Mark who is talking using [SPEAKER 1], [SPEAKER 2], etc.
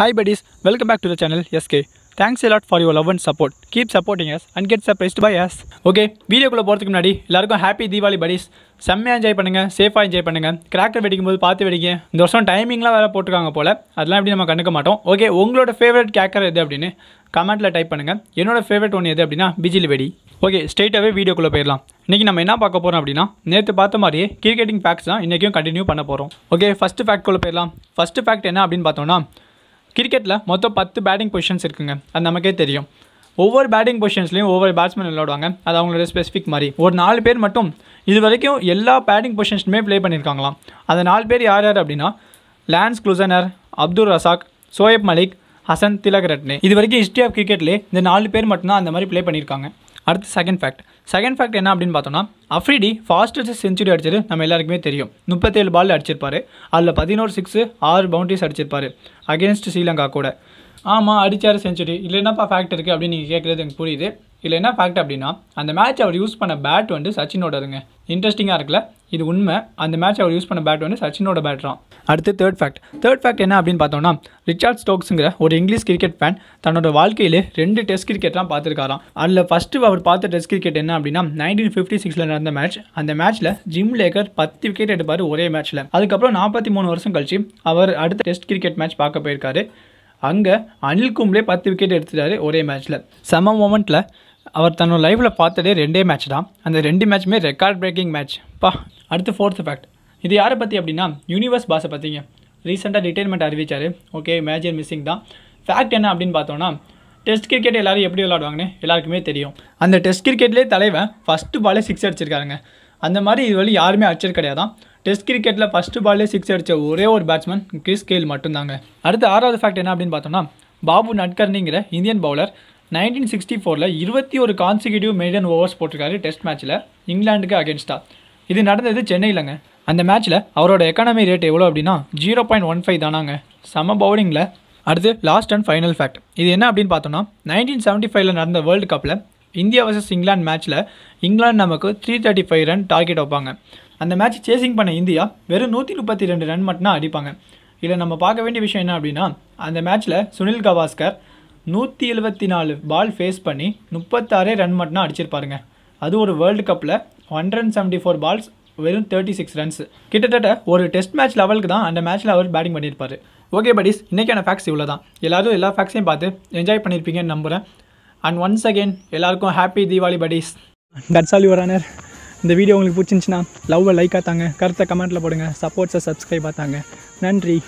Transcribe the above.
[SPEAKER 1] hi buddies welcome back to the channel SK thanks lot for your love and support keep supporting us and get surprised by us okay வீடியோக்குள்ளே போகிறதுக்கு முன்னாடி எல்லாருக்கும் happy Deepavali buddies செம்மையாக enjoy பண்ணுங்கள் சேஃபாக enjoy பண்ணுங்கள் cracker வெடிக்கும் போது பார்த்து வெடிங்க இந்த வருஷம் டைமிங்லாம் வேறு போட்டுருக்காங்க போல் அதெல்லாம் எப்படி நம்ம கண்டுக்க மாட்டோம் ஓகே உங்களோட ஃபேவரட் கேக்கர் எது அப்படின்னு கமெண்ட்டில் டைப் பண்ணுங்கள் என்னோடய ஃபேவரட் ஒன்று எது அப்படின்னா பிஜிலி வெடி ஓகே ஸ்ட்ரெயிட்டாகவே வீடியோக்குள்ளே போயிடலாம் இன்றைக்கி நம்ம என்ன பார்க்க போகிறோம் அப்படின்னா நேற்று பார்த்த மாதிரியே கிரிக்கெட்டிங் ஃபேக்ட்ஸ் தான் இன்றைக்கும் கண்டினியூ பண்ண போகிறோம் ஓகே ஃபஸ்ட்டு ஃபேக்ட்குள்ளே போயிடலாம் ஃபஸ்ட்டு ஃபேக்ட் என்ன அப்படின்னு பார்த்தோம்னா கிரிக்கெட்டில் மொத்தம் பத்து பேட்டிங் பொசிஷன்ஸ் இருக்குங்க அது நமக்கே தெரியும் ஒவ்வொரு பேட்டிங் பொசிஷன்ஸ்லையும் ஒவ்வொரு பேட்ஸ்மேன் விளையாடுவாங்க அது அவங்களோட ஸ்பெசிஃபிக் மாதிரி ஒரு நாலு பேர் மட்டும் இது வரைக்கும் எல்லா பேட்டிங் பொசிஷன்ஸுமே ப்ளே பண்ணியிருக்காங்களாம் அந்த நாலு பேர் யார் யார் அப்படின்னா Lance Klusener Abdul Razzaq Shoaib Malik Hasan Tilakaratne இது வரைக்கும் ஹிஸ்ட்ரி ஆஃப் கிரிக்கெட்லேயே இந்த நாலு பேர் மட்டும்தான் அந்த மாதிரி ப்ளே பண்ணியிருக்காங்க அடுத்து செகண்ட் ஃபேக்ட் செகண்ட் ஃபேக்ட் என்ன அப்படின்னு பார்த்தோம்னா அஃப்ரிடி ஃபாஸ்டஸ்ட் செஞ்சுரி அடிச்சது நம்ம எல்லாருக்குமே தெரியும் முப்பத்தேழு பால் அடிச்சிருப்பாரு அதில் பதினோரு சிக்ஸு ஆறு பவுண்டரிஸ் அடிச்சிருப்பார் அகேன்ஸ்ட் ஸ்ரீலங்கா கூட ஆமாம் அடித்தார் செஞ்சுரி இல்லை என்னப்பா ஃபேக்ட் இருக்குது அப்படின்னு நீங்கள் கேட்குறது எனக்கு புரியுது இல்லை என்ன ஃபேக்ட் அப்படின்னா அந்த மேட்ச் அவர் யூஸ் பண்ண பேட் வந்து சச்சினோட இருங்க இன்ட்ரெஸ்டிங்காக இருக்குல்ல இது உண்மை அந்த மேட்ச் அவர் யூஸ் பண்ண பேட் வந்து சச்சினோட பேட் தான் அடுத்து தேர்ட் ஃபேக்ட் தேர்ட் ஃபேக்ட் என்ன அப்படின்னு பார்த்தோம்னா ரிச்சார்ட் ஸ்டோக்ஸுங்கிற ஒரு இங்கிலீஷ் கிரிக்கெட் ஃபேன் தன்னோட வாழ்க்கையிலே ரெண்டு டெஸ்ட் கிரிக்கெட்லாம் பார்த்துருக்காராம் அதில் ஃபஸ்ட்டு அவர் பார்த்த டெஸ்ட் கிரிக்கெட் என்ன அப்படின்னா நைன்டீன் ஃபிஃப்டி சிக்ஸில் நடந்த மேட்ச் அந்த மேட்ச்சில் ஜிம் லேக்கர் பத்து விக்கெட் எடுப்பார் ஒரே மேட்ச்சில் அதுக்கப்புறம் நாற்பத்தி மூணு வருஷம் கழிச்சு அவர் அடுத்த டெஸ்ட் கிரிக்கெட் மேட்ச் பார்க்க போயிருக்காரு அங்கே அனில் கும்பலே பத்து விக்கெட் எடுத்துட்டாரு ஒரே மேட்ச்சில் செம மோமெண்ட்டில் அவர் தன்னோட லைஃப்பில் பார்த்ததே ரெண்டே மேட்ச் தான் அந்த ரெண்டு மேட்ச்சுமே ரெக்கார்ட் பிரேக்கிங் மேட்ச் பா அடுத்து ஃபோர்த் ஃபேக்ட் இது யாரை பற்றி அப்படின்னா யூனிவர்ஸ் பாஸை பார்த்தீங்க ரீசெண்டாக ரிட்டைர்மெண்ட் அறிவித்தார் ஓகே மேஜர் மிஸ்ஸிங் தான் ஃபேக்ட் என்ன அப்படின்னு பார்த்தோன்னா டெஸ்ட் கிரிக்கெட் எல்லோரும் எப்படி விளாடுவாங்கன்னு எல்லாருக்குமே தெரியும் அந்த டெஸ்ட் கிரிக்கெட்லேயே தலைவன் ஃபஸ்ட்டு பாலே சிக்ஸ் அடிச்சிருக்காருங்க அந்த மாதிரி இது வழி யாருமே அடிச்சது கிடையாதான் டெஸ்ட் கிரிக்கெட்டில் ஃபஸ்ட்டு பாலே சிக்ஸ் அடித்த ஒரே ஒரு பேட்ஸ்மேன் கிறிஸ் கெயில் மட்டும்தாங்க அடுத்து ஆறாவது ஃபேக்ட் என்ன அப்படின்னு பார்த்தோம்னா பாபு நட்கர்னிங்கிற இந்தியன் பவுலர் நைன்டீன் சிக்ஸ்டி ஃபோரில் இருபத்தி ஒரு கான்சிகூட்டிவ் மெய்டன் ஓவர்ஸ் போட்டிருக்காரு டெஸ்ட் மேட்ச்சில் இங்கிலாந்துக்கு அகேன்ஸ்டாக இது நடந்தது சென்னையிலங்க அந்த மேட்ச்சில் அவரோட எக்கானமி ரேட் எவ்வளோ அப்படின்னா ஜீரோ பாயிண்ட் ஒன் ஃபைவ் தானாங்க செம பவுலிங்கில் அடுத்து லாஸ்ட் அண்ட் ஃபைனல் ஃபேக்ட் இது என்ன அப்படின்னு பார்த்தோம்னா நைன்டீன் செவன்ட்டி ஃபைவ்ல நடந்த வேர்ல்டு கப்பில் இந்தியா வர்சஸ் இங்கிலாந்து மேட்ச்சில் இங்கிலாந்து நமக்கு three thirty five run target வைப்பாங்க அந்த மேட்ச் சேசிங் பண்ண இந்தியா வெறும் நூற்றி முப்பத்தி ரெண்டு ரன் மட்டும்தான் அடிப்பாங்க இதில் நம்ம பார்க்க வேண்டிய விஷயம் என்ன அப்படின்னா அந்த மேட்ச்சில் சுனில் கவாஸ்கர் நூற்றி எழுபத்தி நாலு பால் ஃபேஸ் பண்ணி முப்பத்தாறே ரன் மட்டும் அடிச்சிருப்பாருங்க அது ஒரு வேர்ல்டு கப்பில் ஒன் ரன் ஃபோர் பால்ஸ் வெறும் தேர்ட்டி சிக்ஸ் ரன்ஸ் கிட்டத்தட்ட ஒரு டெஸ்ட் மேட்ச் லெவலுக்கு தான் அந்த மேட்ச்சில் அவர் பேட்டிங் பண்ணியிருப்பார் ஓகே படிஸ் இன்றைக்கான ஃபேக்ஸ் இவ்வளோ தான் எல்லோரும் எல்லா ஃபேக்ஸையும் பார்த்து என்ஜாய் பண்ணியிருப்பீங்கன்னு நம்புகிறேன் அண்ட் ஒன்ஸ் அகேன் எல்லாருக்கும் happy Deepavali buddies that's all your இந்த வீடியோ உங்களுக்கு பிடிச்சிருந்துச்சின்னா லவ்வை லைக்காக தாங்க கருத்தை கமெண்ட்டில் போடுங்க சப்போர்ட்ஸை சப்ஸ்கிரைப் பார்த்தாங்க நன்றி